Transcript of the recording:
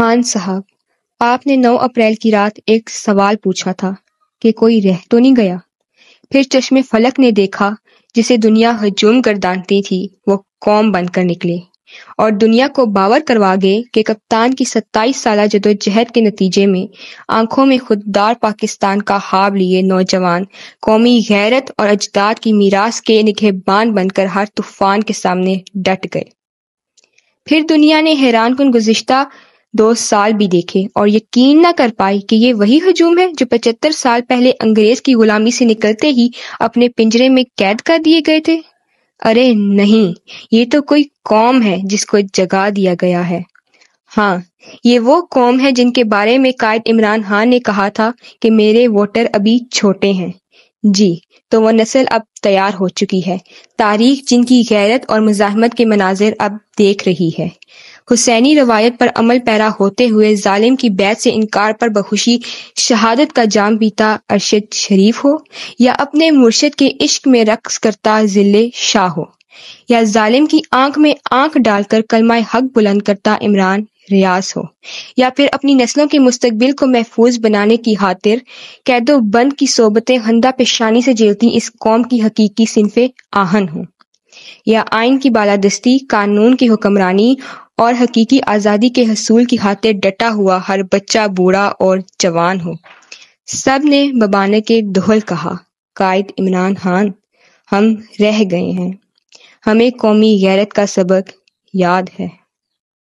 खान साहब आपने 9 अप्रैल की रात एक सवाल पूछा था कि कोई रह तो नहीं गया फिर चश्मे फलक ने देखा जिसे दुनिया हजूम कर दानती थी वो कौम बनकर निकले और दुनिया को बावर करवा गए कि कप्तान की 27 साल जदोजहद के नतीजे में आंखों में खुददार पाकिस्तान का हाब लिए नौजवान कौमी गैरत और अजदाद की मीरास के निगहबान बनकर हर तूफान के सामने डट गए फिर दुनिया ने हैरान कन गुजश्ता दो साल भी देखे और यकीन ना कर पाए कि ये वही हजूम है जो पचहत्तर साल पहले अंग्रेज की गुलामी से निकलते ही अपने पिंजरे में कैद कर दिए गए थे अरे नहीं ये तो कोई कौम है जिसको जगा दिया गया है हाँ ये वो कौम है जिनके बारे में कायद इमरान खान ने कहा था कि मेरे वोटर अभी छोटे हैं जी तो वह नस्ल अब तैयार हो चुकी है तारीख जिनकी गैरत और मुजाहमत के मनाजिर अब देख रही है हुसैनी रवायत पर अमल पैरा होते हुए जालिम की बैत से इनकार पर बखुशी शहादत का जाम पीता अरशद शरीफ हो या अपने मुर्शद के इश्क में रक्स करता जिले शाह हो या जालिम की आंख में आंख डालकर कलमा हक बुलंद करता इमरान रियाज हो या फिर अपनी नस्लों के मुस्तबिल को महफूज बनाने की खातिर कैदो बंद की सोबतें हंदा पेशानी से जेलती इस कौम की हकीकी सिनफ आहन हो या आइन की बालादस्ती कानून की हुक्मरानी और हकीकी आज़ादी के हसूल की खातिर डटा हुआ हर बच्चा बूढ़ा और जवान हो सब ने बबाने के दोहल कहा कायद इमरान खान हम रह गए हैं हमें कौमी गैरत का सबक याद है